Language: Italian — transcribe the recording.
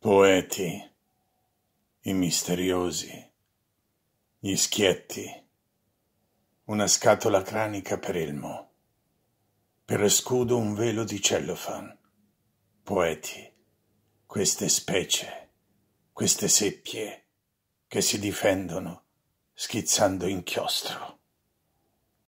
poeti, i misteriosi, gli schietti, una scatola cranica per elmo, per scudo un velo di cellofan, poeti, queste specie, queste seppie che si difendono schizzando inchiostro.